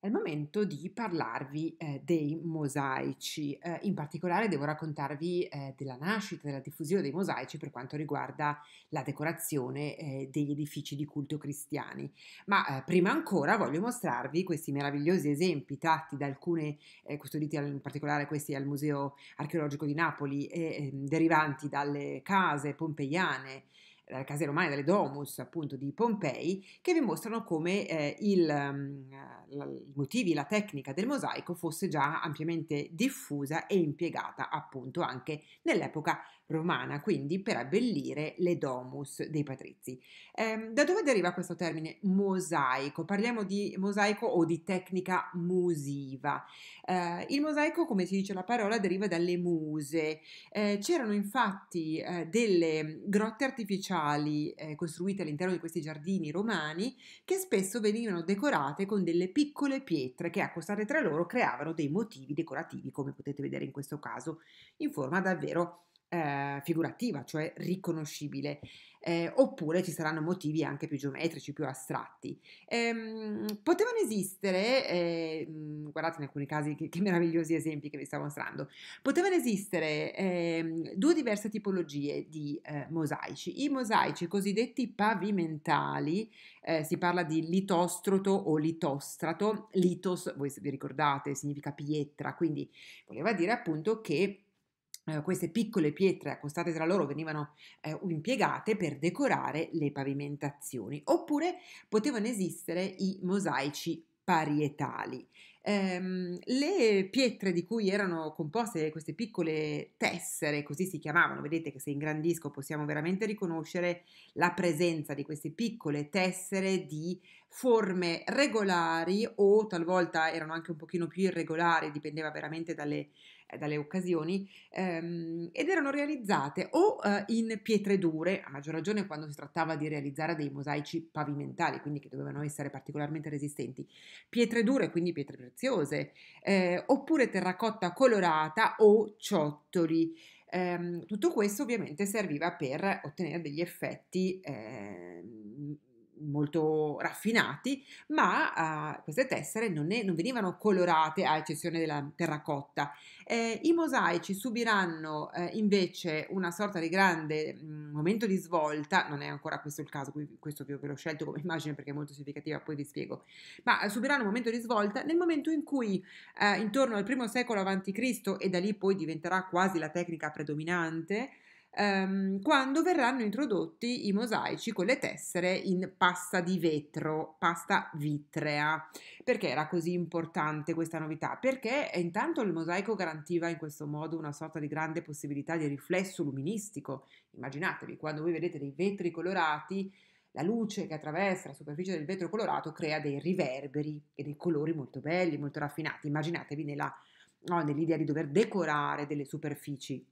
È il momento di parlarvi eh, dei mosaici, eh, in particolare devo raccontarvi eh, della nascita, della diffusione dei mosaici per quanto riguarda la decorazione eh, degli edifici di culto cristiani. Ma eh, prima ancora voglio mostrarvi questi meravigliosi esempi tratti da alcune, eh, custoditi in particolare questi al Museo Archeologico di Napoli, e ehm, derivanti dalle case pompeiane dalle case romane, dalle domus appunto di Pompei, che vi mostrano come eh, il, um, i motivi, la tecnica del mosaico fosse già ampiamente diffusa e impiegata appunto anche nell'epoca romana, quindi per abbellire le domus dei patrizi. Eh, da dove deriva questo termine mosaico? Parliamo di mosaico o di tecnica musiva. Eh, il mosaico, come si dice la parola, deriva dalle muse. Eh, c'erano infatti eh, delle grotte artificiali verticali eh, costruite all'interno di questi giardini romani che spesso venivano decorate con delle piccole pietre che accostate tra loro creavano dei motivi decorativi come potete vedere in questo caso in forma davvero eh, figurativa, cioè riconoscibile, eh, oppure ci saranno motivi anche più geometrici, più astratti. Ehm, potevano esistere, eh, mm, guardate in alcuni casi che, che, meravigliosi esempi che vi sto mostrando, potevano esistere ehm, due diverse tipologie di eh, mosaici. I mosaici cosiddetti pavimentali, eh, si parla di litostroto o litostrato, litos, voi vi ricordate, significa pietra, quindi voleva dire appunto che eh, queste piccole pietre accostate tra loro venivano eh, impiegate per decorare le pavimentazioni, oppure potevano esistere i mosaici parietali. Ehm, le pietre di cui erano composte queste piccole tessere, così si chiamavano, vedete che se ingrandisco possiamo veramente riconoscere la presenza di queste piccole tessere di forme regolari o talvolta erano anche un pochino più irregolari, dipendeva veramente dalle, eh, dalle occasioni ehm, ed erano realizzate o eh, in pietre dure, a maggior ragione quando si trattava di realizzare dei mosaici pavimentali, quindi che dovevano essere particolarmente resistenti, pietre dure, quindi pietre preziose, eh, oppure terracotta colorata o ciottoli. Eh, tutto questo ovviamente serviva per ottenere degli effetti ehm, molto raffinati, ma eh, queste tessere non, ne, non, venivano colorate a eccezione della terracotta. Eh, I mosaici subiranno eh, invece una sorta di grande mh, mm, momento di svolta, non è ancora questo il caso, questo ve l'ho scelto come immagine perché è molto significativa, poi vi spiego, ma eh, subiranno un momento di svolta nel momento in cui eh, intorno al primo secolo a.C. e da lì poi diventerà quasi la tecnica predominante, ehm, quando verranno introdotti i mosaici con le tessere in pasta di vetro, pasta vitrea. Perché era così importante questa novità? Perché intanto il mosaico garantiva in questo modo una sorta di grande possibilità di riflesso luministico. Immaginatevi, quando voi vedete dei vetri colorati, la luce che attraversa la superficie del vetro colorato crea dei riverberi e dei colori molto belli, molto raffinati. Immaginatevi nella, no, nell'idea di dover decorare delle superfici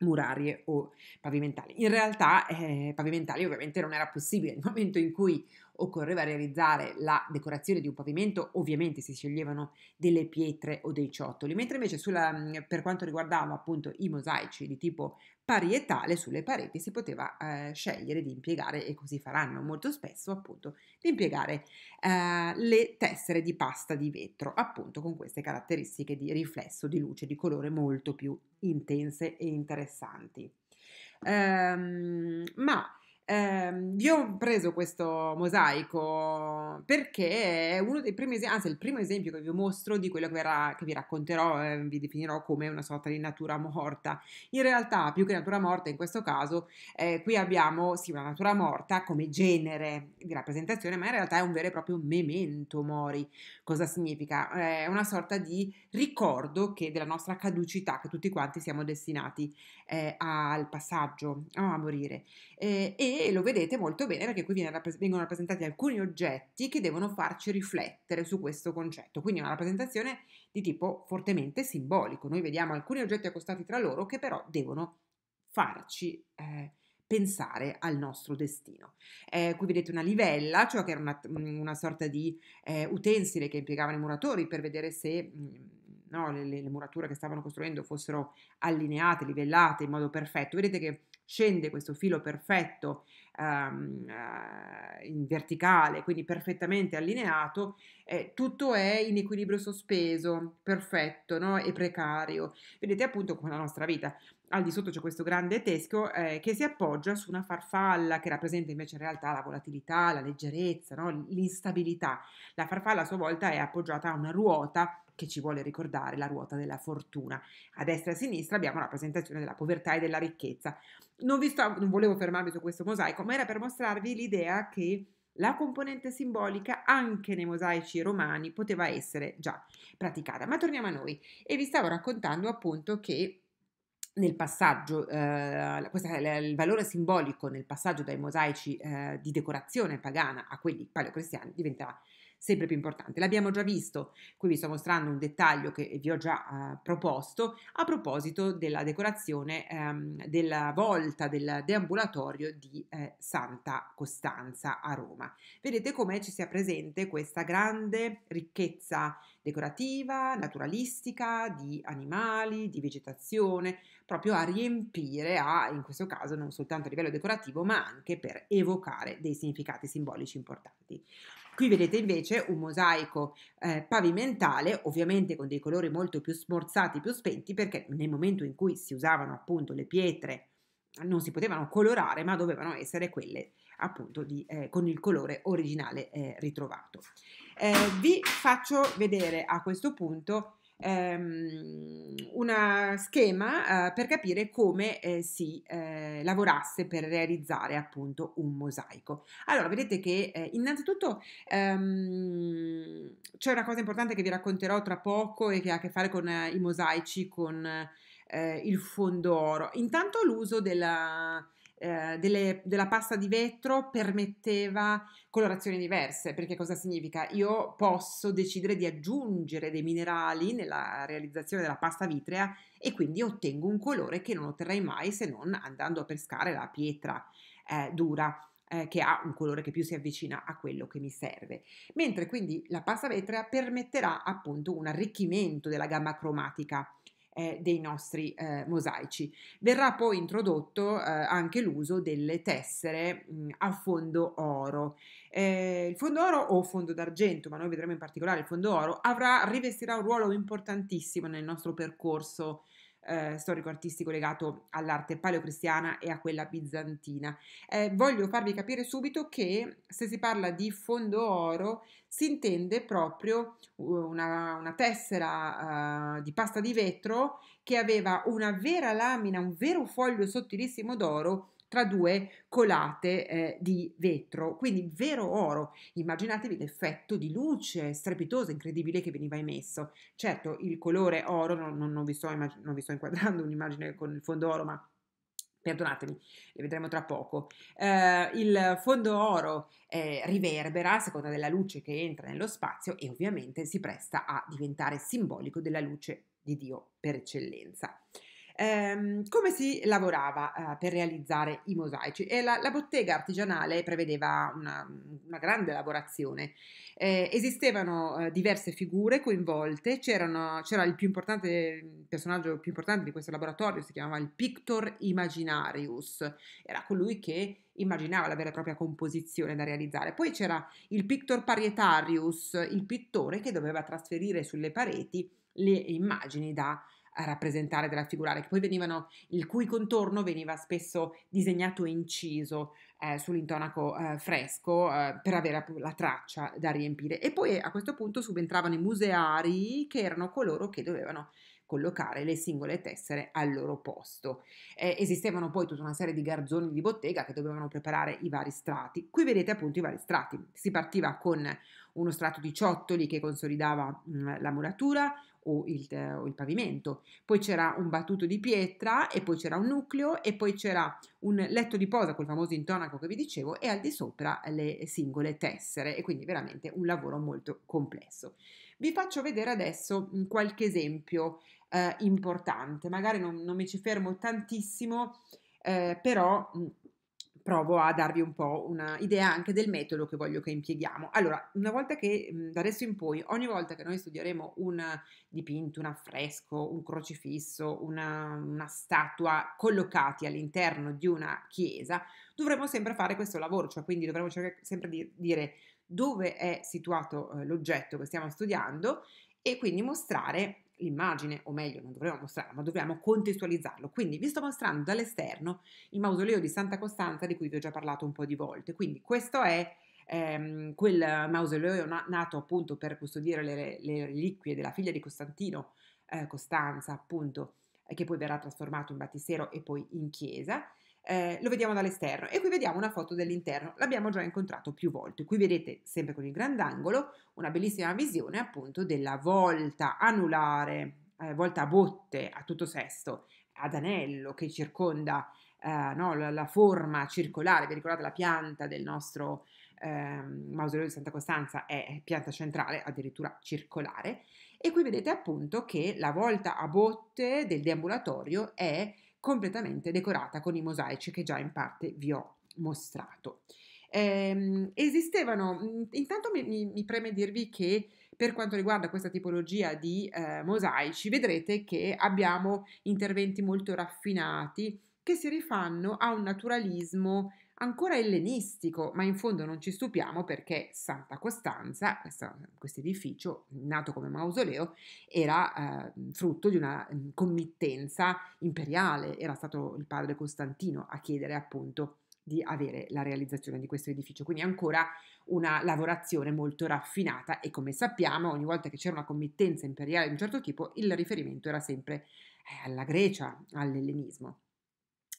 murarie o pavimentali. In realtà eh, pavimentali ovviamente non era possibile, nel momento in cui occorreva realizzare la decorazione di un pavimento ovviamente si sceglievano delle pietre o dei ciottoli, mentre invece sulla, mm, per quanto riguardava appunto i mosaici di tipo parietale sulle pareti si poteva eh, scegliere di impiegare, e così faranno molto spesso appunto, di impiegare eh, le tessere di pasta di vetro, appunto con queste caratteristiche di riflesso, di luce, di colore molto più intense e interessanti. Um, ma eh, vi ho preso questo mosaico perché è uno dei primi esempi, anzi il primo esempio che vi mostro di quello che, verrà, che vi racconterò, eh, vi definirò come una sorta di natura morta. In realtà più che natura morta in questo caso, eh, qui abbiamo sì una natura morta come genere di rappresentazione, ma in realtà è un vero e proprio memento mori. Cosa significa? Eh, è una sorta di ricordo che della nostra caducità, che tutti quanti siamo destinati eh, al passaggio, a morire. Eh, e e lo vedete molto bene perché qui vengono rappresentati alcuni oggetti che devono farci riflettere su questo concetto, quindi è una rappresentazione di tipo fortemente simbolico. Noi vediamo alcuni oggetti accostati tra loro che però devono farci eh, pensare al nostro destino. Eh, qui vedete una livella, cioè che era una, una sorta di eh, utensile che impiegavano i muratori per vedere se... Mh, mm, no, le, le, murature che stavano costruendo fossero allineate, livellate in modo perfetto. Vedete che scende questo filo perfetto um, uh, in verticale, quindi perfettamente allineato, eh, tutto è in equilibrio sospeso, perfetto no? e precario. Vedete appunto come la nostra vita. Al di sotto c'è questo grande teschio eh, che si appoggia su una farfalla che rappresenta invece in realtà la volatilità, la leggerezza, no? l'instabilità. La farfalla a sua volta è appoggiata a una ruota che ci vuole ricordare la ruota della fortuna. A destra e a sinistra abbiamo la presentazione della povertà e della ricchezza. Non, vi sto, non volevo fermarmi su questo mosaico, ma era per mostrarvi l'idea che la componente simbolica anche nei mosaici romani poteva essere già praticata. Ma torniamo a noi e vi stavo raccontando appunto che nel passaggio, eh, questo è il valore simbolico nel passaggio dai mosaici eh, di decorazione pagana a quelli paleocristiani diventava sempre più importante. L'abbiamo già visto, qui vi sto mostrando un dettaglio che vi ho già eh, proposto a proposito della decorazione ehm, della volta del deambulatorio di eh, Santa Costanza a Roma. Vedete come ci sia presente questa grande ricchezza decorativa, naturalistica, di animali, di vegetazione, proprio a riempire, a, in questo caso non soltanto a livello decorativo, ma anche per evocare dei significati simbolici importanti. Qui vedete invece un mosaico eh, pavimentale, ovviamente con dei colori molto più smorzati, più spenti, perché nel momento in cui si usavano appunto le pietre non si potevano colorare, ma dovevano essere quelle appunto di, eh, con il colore originale eh, ritrovato. Eh, vi faccio vedere a questo punto ehm, un schema eh, per capire come eh, si eh, lavorasse per realizzare appunto un mosaico. Allora, vedete che eh, innanzitutto ehm, c'è una cosa importante che vi racconterò tra poco e che ha a che fare con eh, i mosaici, con eh, il fondo oro. Intanto l'uso della eh, delle, della pasta di vetro permetteva colorazioni diverse, perché cosa significa? Io posso decidere di aggiungere dei minerali nella realizzazione della pasta vitrea e quindi ottengo un colore che non otterrei mai se non andando a pescare la pietra eh, dura eh, che ha un colore che più si avvicina a quello che mi serve. Mentre quindi la pasta vetrea permetterà appunto un arricchimento della gamma cromatica eh, dei nostri eh, mosaici. Verrà poi introdotto eh, anche l'uso delle tessere mh, mm, a fondo oro. Eh, il fondo oro o fondo d'argento, ma noi vedremo in particolare il fondo oro, avrà, rivestirà un ruolo importantissimo nel nostro percorso eh, storico-artistico legato all'arte paleocristiana e a quella bizantina. Eh, voglio farvi capire subito che se si parla di fondo oro si intende proprio una, una tessera uh, di pasta di vetro che aveva una vera lamina, un vero foglio sottilissimo d'oro tra due colate eh, di vetro, quindi vero oro. Immaginatevi l'effetto di luce strepitosa, incredibile che veniva emesso. Certo, il colore oro, non, non, non, vi, sto immag- non vi sto inquadrando un'immagine con il fondo oro, ma perdonatemi, le vedremo tra poco. Eh, il fondo oro eh, riverbera a seconda della luce che entra nello spazio e ovviamente si presta a diventare simbolico della luce di Dio per eccellenza ehm, come si lavorava eh, per realizzare i mosaici e la, la bottega artigianale prevedeva una, una grande lavorazione. Eh, esistevano eh, diverse figure coinvolte, C'erano, c'era il, più il personaggio più importante di questo laboratorio, si chiamava il Pictor Imaginarius, era colui che immaginava la vera e propria composizione da realizzare. Poi c'era il pictor parietarius, il pittore che doveva trasferire sulle pareti le immagini da a rappresentare, da raffigurare, che poi venivano, il cui contorno veniva spesso disegnato e inciso eh, sull'intonaco eh, fresco eh, per avere la traccia da riempire. E poi eh, a questo punto subentravano i museari che erano coloro che dovevano collocare le singole tessere al loro posto. Eh, esistevano poi tutta una serie di garzoni di bottega che dovevano preparare i vari strati. Qui vedete appunto i vari strati. Si partiva con uno strato di ciottoli che consolidava mh, mm, la muratura, o il, o il pavimento. Poi c'era un battuto di pietra e poi c'era un nucleo e poi c'era un letto di posa col famoso intonaco che vi dicevo e al di sopra le singole tessere e quindi veramente un lavoro molto complesso. Vi faccio vedere adesso qualche esempio eh, importante, magari non, non, mi ci fermo tantissimo, eh, però... Mh, provo a darvi un po' un'idea anche del metodo che voglio che impieghiamo. Allora, una volta che da adesso in poi, ogni volta che noi studieremo un dipinto, un affresco, un crocifisso, una, una statua collocati all'interno di una chiesa, dovremo sempre fare questo lavoro, cioè quindi dovremo cercare sempre di dire dove è situato eh, l'oggetto che stiamo studiando e quindi mostrare l'immagine, o meglio, non dovremmo mostrarlo, ma dobbiamo contestualizzarlo. Quindi vi sto mostrando dall'esterno il mausoleo di Santa Costanza di cui vi ho già parlato un po' di volte. Quindi questo è ehm, quel mausoleo nato appunto per custodire le, le reliquie della figlia di Costantino, eh, Costanza appunto, eh, che poi verrà trasformato in battistero e poi in chiesa eh, lo vediamo dall'esterno e qui vediamo una foto dell'interno, l'abbiamo già incontrato più volte. Qui vedete sempre con il grandangolo una bellissima visione appunto della volta anulare, eh, volta a botte a tutto sesto ad anello che circonda eh, no, la, la, forma circolare, vi ricordate la pianta del nostro ehm, mausoleo di Santa Costanza è pianta centrale, addirittura circolare e qui vedete appunto che la volta a botte del deambulatorio è completamente decorata con i mosaici che già in parte vi ho mostrato. Eh, esistevano, intanto mi, mi, mi, preme dirvi che per quanto riguarda questa tipologia di eh, mosaici, vedrete che abbiamo interventi molto raffinati che si rifanno a un naturalismo ancora ellenistico, ma in fondo non ci stupiamo perché Santa Costanza, questo edificio nato come mausoleo, era eh, frutto di una mm, committenza imperiale, era stato il padre Costantino a chiedere appunto di avere la realizzazione di questo edificio, quindi ancora una lavorazione molto raffinata e come sappiamo ogni volta che c'era una committenza imperiale di un certo tipo il riferimento era sempre eh, alla Grecia, all'ellenismo.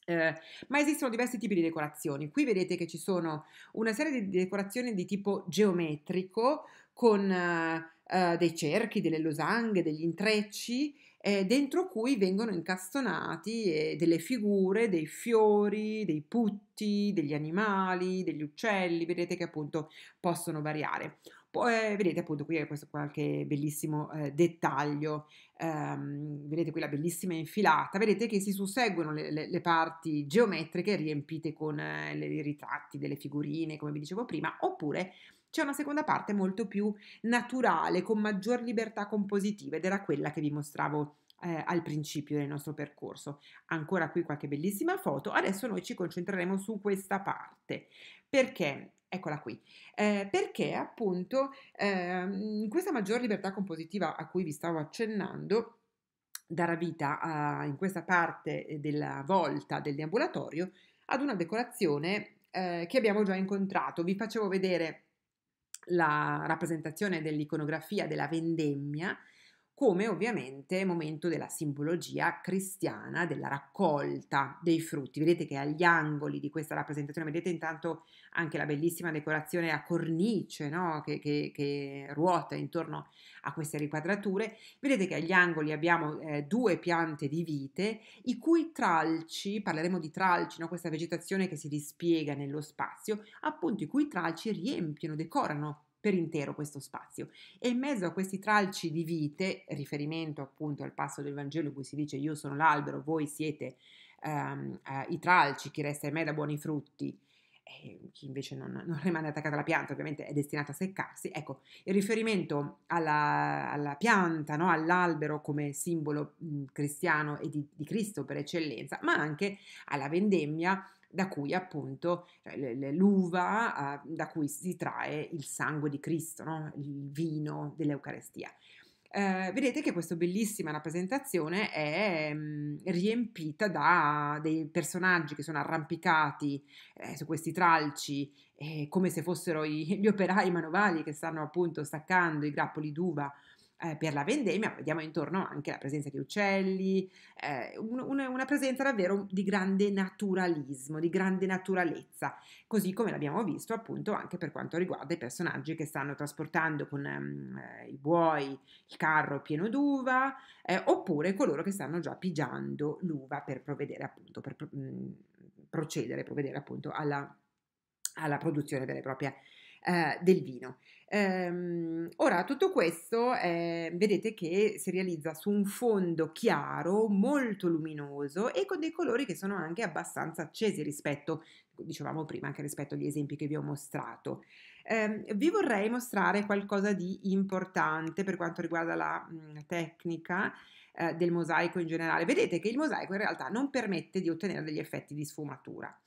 Eh, ma esistono diversi tipi di decorazioni. Qui vedete che ci sono una serie di decorazioni di tipo geometrico con eh, dei cerchi, delle losanghe, degli intrecci, eh, dentro cui vengono incastonati eh, delle figure, dei fiori, dei putti, degli animali, degli uccelli. Vedete che appunto possono variare. Poi, eh, vedete appunto qui questo qualche bellissimo eh, dettaglio, ehm, vedete qui la bellissima infilata, vedete che si susseguono le, le, le parti geometriche riempite con eh, i ritratti delle figurine, come vi dicevo prima, oppure c'è una seconda parte molto più naturale, con maggior libertà compositiva ed era quella che vi mostravo eh, al principio del nostro percorso. Ancora qui qualche bellissima foto, adesso noi ci concentreremo su questa parte perché Eccola qui, eh, perché appunto eh, questa maggior libertà compositiva a cui vi stavo accennando darà vita a, in questa parte eh, della volta del deambulatorio ad una decorazione eh, che abbiamo già incontrato. Vi facevo vedere la rappresentazione dell'iconografia della vendemmia come ovviamente momento della simbologia cristiana, della raccolta dei frutti. Vedete che agli angoli di questa rappresentazione, vedete intanto anche la bellissima decorazione a cornice no? che, che, che, ruota intorno a queste riquadrature, vedete che agli angoli abbiamo eh, due piante di vite, i cui tralci, parleremo di tralci, no? questa vegetazione che si dispiega nello spazio, appunto i cui tralci riempiono, decorano per intero questo spazio. E in mezzo a questi tralci di vite, riferimento appunto al passo del Vangelo in cui si dice io sono l'albero, voi siete um, uh, i tralci, chi resta in me da buoni frutti, e chi invece non, non, rimane attaccato alla pianta ovviamente è destinato a seccarsi, ecco, il riferimento alla, alla pianta, no? all'albero come simbolo mh, cristiano e di, di Cristo per eccellenza, ma anche alla vendemmia, da cui appunto eh, l'uva ah, da cui si trae il sangue di Cristo, no? il vino dell'Eucarestia. Eh, vedete che questa bellissima rappresentazione è mh, mm, riempita da dei personaggi che sono arrampicati eh, su questi tralci, eh, come se fossero i, gli operai manovali che stanno appunto staccando i grappoli d'uva eh, per la vendemmia, vediamo intorno anche la presenza di uccelli, eh, un, un, una presenza davvero di grande naturalismo, di grande naturalezza, così come l'abbiamo visto appunto anche per quanto riguarda i personaggi che stanno trasportando con um, i buoi il carro pieno d'uva, eh, oppure coloro che stanno già pigiando l'uva per provvedere appunto, per mh, mm, procedere, provvedere appunto alla, alla produzione vera e propria eh, del vino. Ehm, ora, tutto questo eh, vedete che si realizza su un fondo chiaro, molto luminoso e con dei colori che sono anche abbastanza accesi rispetto, dicevamo prima, anche rispetto agli esempi che vi ho mostrato. Eh, vi vorrei mostrare qualcosa di importante per quanto riguarda la mh, mm, tecnica eh, del mosaico in generale. Vedete che il mosaico in realtà non permette di ottenere degli effetti di sfumatura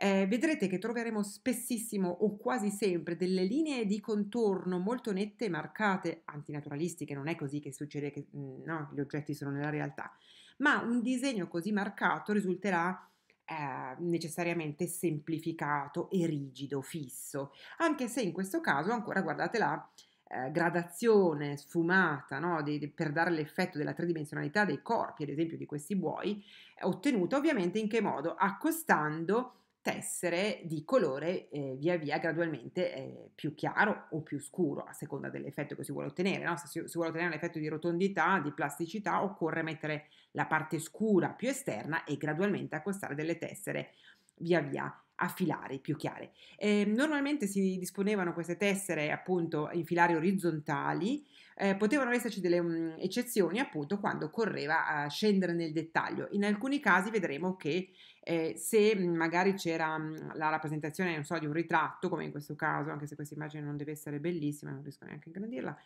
eh, vedrete che troveremo spessissimo o quasi sempre delle linee di contorno molto nette marcate, antinaturalistiche, non è così che succede che mm, no, gli oggetti sono nella realtà, ma un disegno così marcato risulterà eh, necessariamente semplificato e rigido, fisso, anche se in questo caso ancora, guardate la eh, gradazione sfumata no? di, di, per dare l'effetto della tridimensionalità dei corpi, ad esempio di questi buoi, ottenuta ovviamente in che modo? Accostando tessere di colore eh, via via gradualmente eh, più chiaro o più scuro a seconda dell'effetto che si vuole ottenere. No? Se si, si, vuole ottenere un effetto di rotondità, di plasticità, occorre mettere la parte scura più esterna e gradualmente accostare delle tessere via via a filare più chiare. Eh, normalmente si disponevano queste tessere appunto in filari orizzontali, eh, potevano esserci delle um, eccezioni appunto quando correva a scendere nel dettaglio. In alcuni casi vedremo che eh, se magari c'era mh, mm, la rappresentazione, non so, di un ritratto, come in questo caso, anche se questa immagine non deve essere bellissima, non riesco neanche a ingrandirla,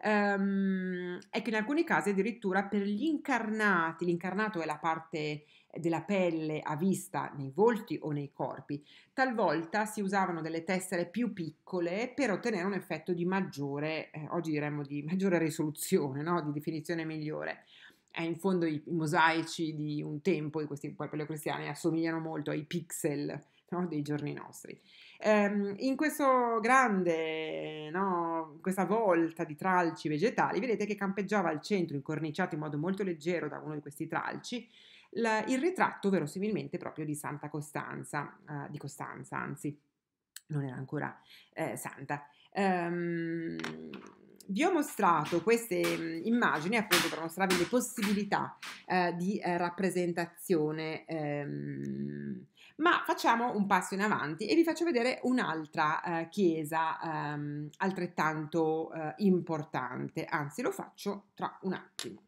ehm, è che in alcuni casi addirittura per gli incarnati, l'incarnato è la parte della pelle a vista nei volti o nei corpi, talvolta si usavano delle tessere più piccole per ottenere un effetto di maggiore, eh, oggi diremmo di maggiore risoluzione, no? di definizione migliore eh, in fondo i, mosaici di un tempo, di questi paleocristiani, assomigliano molto ai pixel no? dei giorni nostri. Ehm, in questo grande, no, questa volta di tralci vegetali, vedete che campeggiava al centro, incorniciato in modo molto leggero da uno di questi tralci, la, il ritratto verosimilmente proprio di Santa Costanza, eh, di Costanza anzi, non era ancora eh, santa. Ehm, vi ho mostrato queste mm, immagini appunto per mostrarvi le possibilità eh, di eh, rappresentazione ehm, ma facciamo un passo in avanti e vi faccio vedere un'altra eh, chiesa ehm, altrettanto eh, importante, anzi lo faccio tra un attimo.